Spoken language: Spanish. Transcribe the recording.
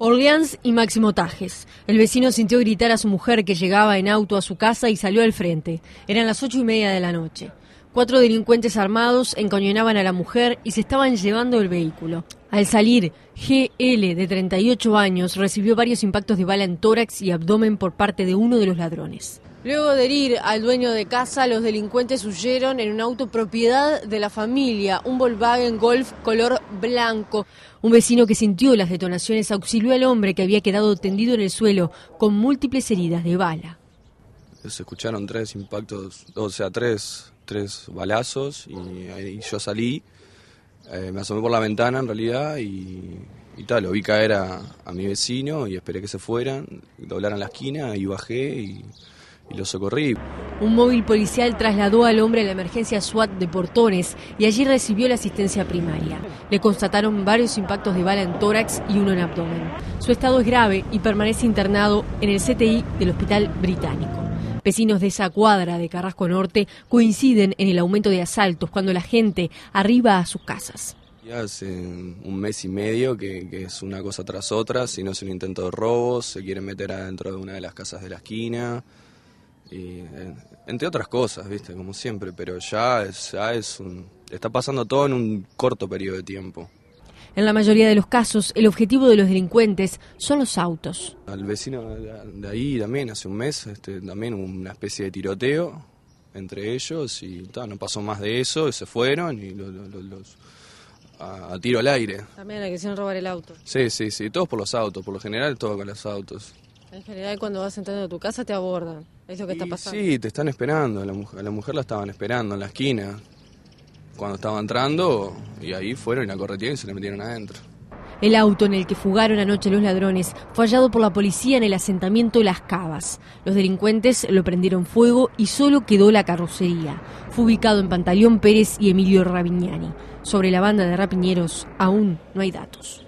Orleans y Máximo Tajes. El vecino sintió gritar a su mujer que llegaba en auto a su casa y salió al frente. Eran las ocho y media de la noche. Cuatro delincuentes armados encañonaban a la mujer y se estaban llevando el vehículo. Al salir, GL, de 38 años, recibió varios impactos de bala en tórax y abdomen por parte de uno de los ladrones. Luego de herir al dueño de casa, los delincuentes huyeron en un auto propiedad de la familia, un Volkswagen Golf color blanco. Un vecino que sintió las detonaciones auxilió al hombre que había quedado tendido en el suelo con múltiples heridas de bala. Se escucharon tres impactos, o sea, tres, balazos y, yo salí, eh, me asomé por la ventana en realidad y, tal, lo vi caer a, a mi vecino y esperé que se fueran, doblaran la esquina y bajé y y lo socorrí. Un móvil policial trasladó al hombre a la emergencia SWAT de Portones y allí recibió la asistencia primaria. Le constataron varios impactos de bala en tórax y uno en abdomen. Su estado es grave y permanece internado en el CTI del Hospital Británico. Vecinos de esa cuadra de Carrasco Norte coinciden en el aumento de asaltos cuando la gente arriba a sus casas. Ya hace un mes y medio que, que, es una cosa tras otra, si no es un intento de robo, se quieren meter adentro de una de las casas de la esquina. Y, eh, entre otras cosas, ¿viste? Como siempre, pero ya es, ya es un, está pasando todo en un corto periodo de tiempo. En la mayoría de los casos, el objetivo de los delincuentes son los autos. Al vecino de ahí también, hace un mes, este, también hubo una especie de tiroteo entre ellos y no pasó más de eso, y se fueron y los, a, tiro al aire. También que quisieron robar el auto. Sí, sí, sí, todos por los autos, por lo general todos con los autos. En general, cuando vas entrando a tu casa te abordan. Es lo que está pasando. Sí, te están esperando. la, mujer, la estaban esperando en la esquina. Cuando estaba entrando, y ahí fueron y la corretieron y se le metieron adentro. El auto en el que fugaron anoche los ladrones fue hallado por la policía en el asentamiento Las Cavas. Los delincuentes lo prendieron fuego y solo quedó la carrocería. Fue ubicado en Pantaleón Pérez y Emilio Raviñani. Sobre la banda de rapiñeros aún no hay datos.